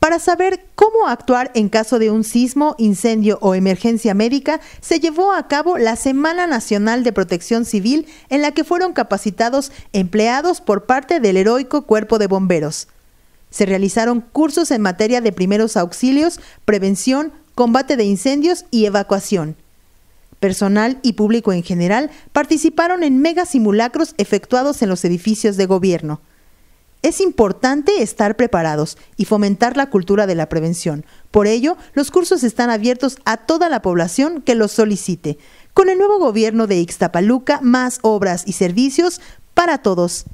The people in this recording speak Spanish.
Para saber cómo actuar en caso de un sismo, incendio o emergencia médica, se llevó a cabo la Semana Nacional de Protección Civil en la que fueron capacitados empleados por parte del heroico cuerpo de bomberos. Se realizaron cursos en materia de primeros auxilios, prevención, combate de incendios y evacuación. Personal y público en general participaron en mega simulacros efectuados en los edificios de gobierno. Es importante estar preparados y fomentar la cultura de la prevención. Por ello, los cursos están abiertos a toda la población que los solicite. Con el nuevo gobierno de Ixtapaluca, más obras y servicios para todos.